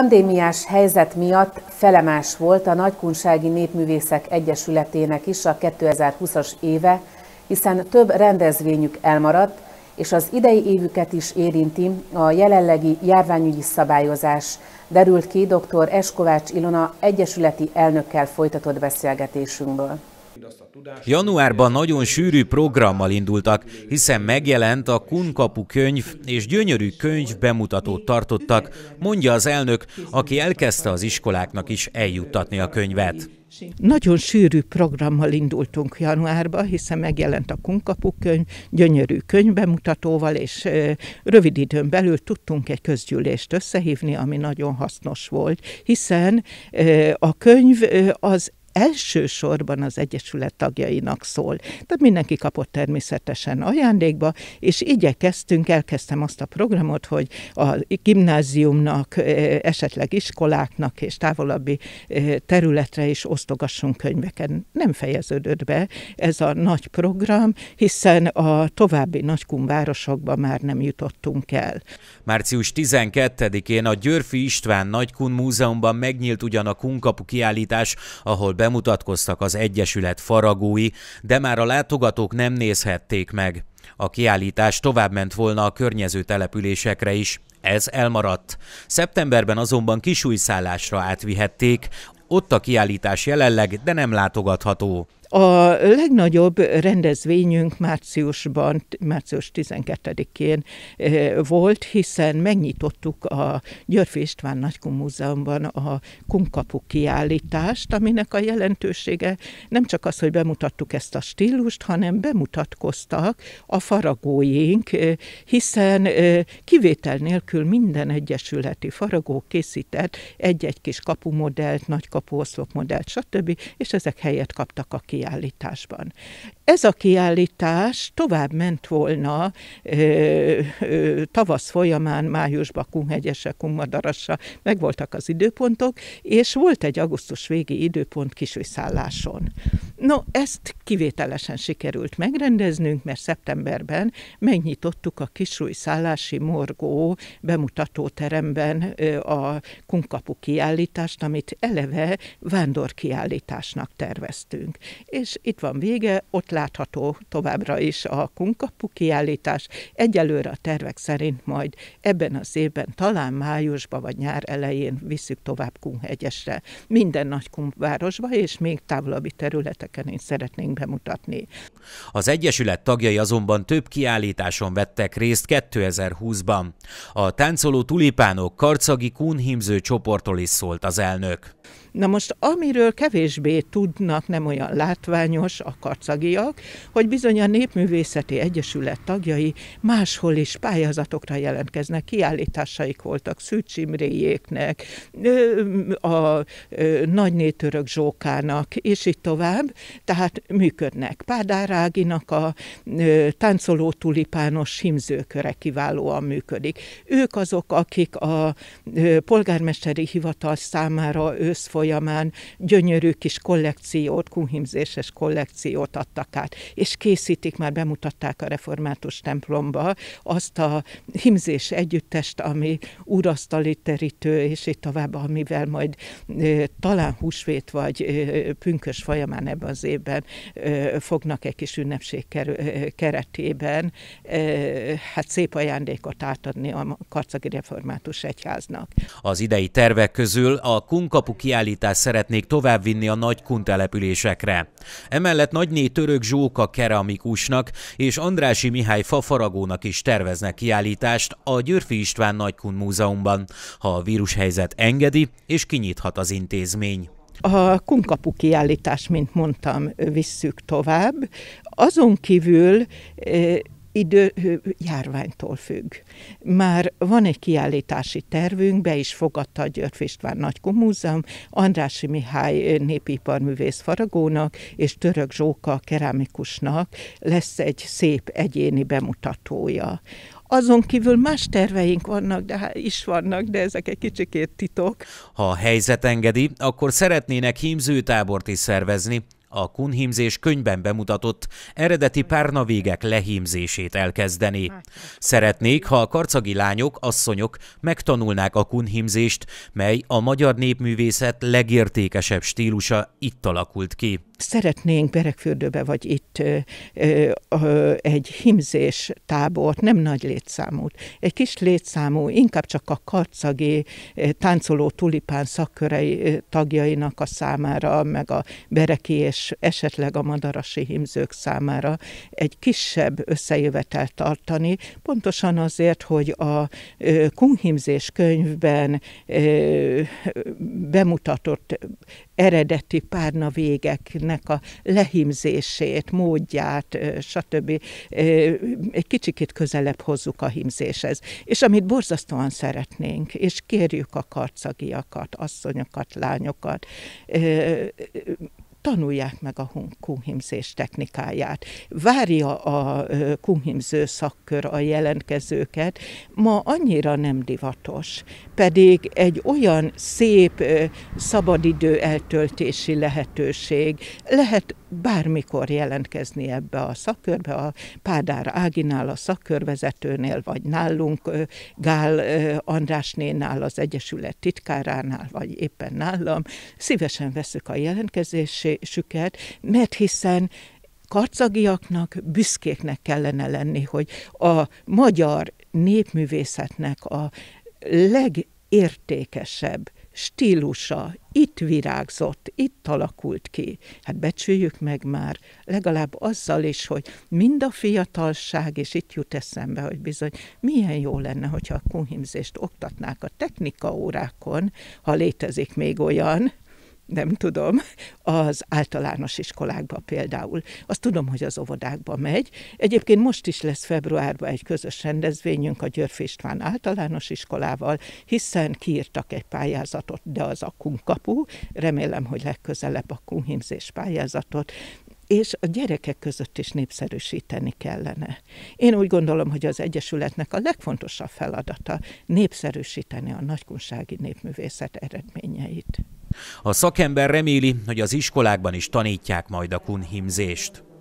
pandémiás helyzet miatt felemás volt a Nagykunsági Népművészek Egyesületének is a 2020-as éve, hiszen több rendezvényük elmaradt, és az idei évüket is érinti a jelenlegi járványügyi szabályozás, derült ki dr. Eskovács Ilona egyesületi elnökkel folytatott beszélgetésünkből. Januárban nagyon sűrű programmal indultak, hiszen megjelent a Kunkapu könyv és gyönyörű könyv bemutatót tartottak, mondja az elnök, aki elkezdte az iskoláknak is eljuttatni a könyvet. Nagyon sűrű programmal indultunk januárban, hiszen megjelent a Kunkapu könyv, gyönyörű könyvbemutatóval, és rövid időn belül tudtunk egy közgyűlést összehívni, ami nagyon hasznos volt, hiszen a könyv az elsősorban az Egyesület tagjainak szól. Tehát mindenki kapott természetesen ajándékba, és igyekeztünk, elkezdtem azt a programot, hogy a gimnáziumnak, esetleg iskoláknak és távolabbi területre is osztogassunk könyveket. Nem fejeződött be ez a nagy program, hiszen a további nagykunvárosokba már nem jutottunk el. Március 12-én a Györfi István Nagykun Múzeumban megnyílt ugyan a kunkapu kiállítás, ahol bemutatkoztak az Egyesület faragói, de már a látogatók nem nézhették meg. A kiállítás továbbment volna a környező településekre is. Ez elmaradt. Szeptemberben azonban kisújszállásra átvihették, ott a kiállítás jelenleg, de nem látogatható. A legnagyobb rendezvényünk márciusban, március 12-én eh, volt, hiszen megnyitottuk a Györfi István Nagykun Múzeumban a Kunkapu kiállítást, aminek a jelentősége nem csak az, hogy bemutattuk ezt a stílust, hanem bemutatkoztak a faragóink, eh, hiszen eh, kivétel nélkül minden egyesületi faragó készített egy-egy kis kapumodellt, nagy kapuoszlopmodellt, stb., és ezek helyet kaptak a kiállítást kiállításban. Ez a kiállítás tovább ment volna ö, ö, tavasz folyamán, májusba, Kunhegyese, Kunmadarassa, voltak az időpontok, és volt egy augusztus végi időpont kisvisszálláson. No, ezt kivételesen sikerült megrendeznünk, mert szeptemberben megnyitottuk a Kisúj Szállási Morgó bemutatóteremben a kunkapu kiállítást, amit eleve vándorkiállításnak terveztünk. És itt van vége, ott látható továbbra is a kunkapu kiállítás. Egyelőre a tervek szerint majd ebben az évben, talán májusba vagy nyár elején visszük tovább Kunhegyesre, minden nagy városba és még távolabbi területek helyeken is szeretnénk bemutatni. Az Egyesület tagjai azonban több kiállításon vettek részt 2020-ban. A táncoló tulipánok karcagi kunhímző csoporttól is szólt az elnök. Na most, amiről kevésbé tudnak, nem olyan látványos a karcagiak, hogy bizony a Népművészeti Egyesület tagjai máshol is pályázatokra jelentkeznek, kiállításaik voltak Szűcs Imréjéknek, a Nagynétörök Zsókának, és így tovább, tehát működnek. Pádár Áginak a táncoló tulipános himzőköre kiválóan működik. Ők azok, akik a polgármesteri hivatal számára őszfolyamatosan folyamán gyönyörű kis kollekciót, kunhimzéses kollekciót adtak át, és készítik, már bemutatták a református templomba azt a himzés együttest, ami urasztali terítő, és így tovább, amivel majd talán húsvét vagy pünkös folyamán ebben az évben fognak egy kis ünnepség keretében hát szép ajándékot átadni a Karcagi Református Egyháznak. Az idei tervek közül a Kunkapu kiállítása szállítást szeretnék továbbvinni a nagy kuntelepülésekre. Emellett Nagyné Török Zsóka keramikusnak és Andrási Mihály fafaragónak is terveznek kiállítást a Györfi István Nagykun Múzeumban, ha a vírushelyzet engedi és kinyithat az intézmény. A kunkapu kiállítás, mint mondtam, visszük tovább. Azon kívül idő, járványtól függ. Már van egy kiállítási tervünk, be is fogadta a György István Nagykó Múzeum, Andrási Mihály népiparművész faragónak és Török Zsóka kerámikusnak lesz egy szép egyéni bemutatója. Azon kívül más terveink vannak, de is vannak, de ezek egy kicsikét titok. Ha a helyzet engedi, akkor szeretnének hímzőtábort is szervezni, a kunhímzés könyvben bemutatott eredeti párnavégek lehímzését elkezdeni. Hát, hát. Szeretnék, ha a karcagi lányok, asszonyok megtanulnák a kunhímzést, mely a magyar népművészet legértékesebb stílusa itt alakult ki. Szeretnénk Berekfürdőbe vagy itt ö, ö, ö, egy himzés tábort, nem nagy létszámút, egy kis létszámú, inkább csak a karcagi táncoló tulipán szakkörei tagjainak a számára, meg a bereki és esetleg a madarasi himzők számára egy kisebb összejövetel tartani, pontosan azért, hogy a kunhimzés könyvben bemutatott eredeti párna végeknek a lehimzését, módját, stb. egy kicsikét közelebb hozzuk a himzéshez. És amit borzasztóan szeretnénk, és kérjük a karcagiakat, asszonyokat, lányokat, tanulják meg a kumhimzés technikáját. Várja a kumhimző szakkör a jelentkezőket, ma annyira nem divatos, pedig egy olyan szép szabadidő eltöltési lehetőség, lehet bármikor jelentkezni ebbe a szakkörbe, a Pádár Áginál, a szakkörvezetőnél, vagy nálunk, Gál Andrásnénál, az Egyesület titkáránál, vagy éppen nálam. Szívesen veszük a jelentkezésüket, mert hiszen karcagiaknak büszkéknek kellene lenni, hogy a magyar népművészetnek a legértékesebb stílusa itt virágzott, itt alakult ki. Hát becsüljük meg már, legalább azzal is, hogy mind a fiatalság, és itt jut eszembe, hogy bizony milyen jó lenne, hogyha a kunhimzést oktatnák a technika órákon, ha létezik még olyan, nem tudom, az általános iskolákba például. Azt tudom, hogy az óvodákba megy. Egyébként most is lesz februárban egy közös rendezvényünk a Györfi István általános iskolával, hiszen kiírtak egy pályázatot, de az a kapu. remélem, hogy legközelebb a kunhimzés pályázatot, és a gyerekek között is népszerűsíteni kellene. Én úgy gondolom, hogy az Egyesületnek a legfontosabb feladata népszerűsíteni a nagykunsági népművészet eredményeit. A szakember reméli, hogy az iskolákban is tanítják majd a kunhimzést.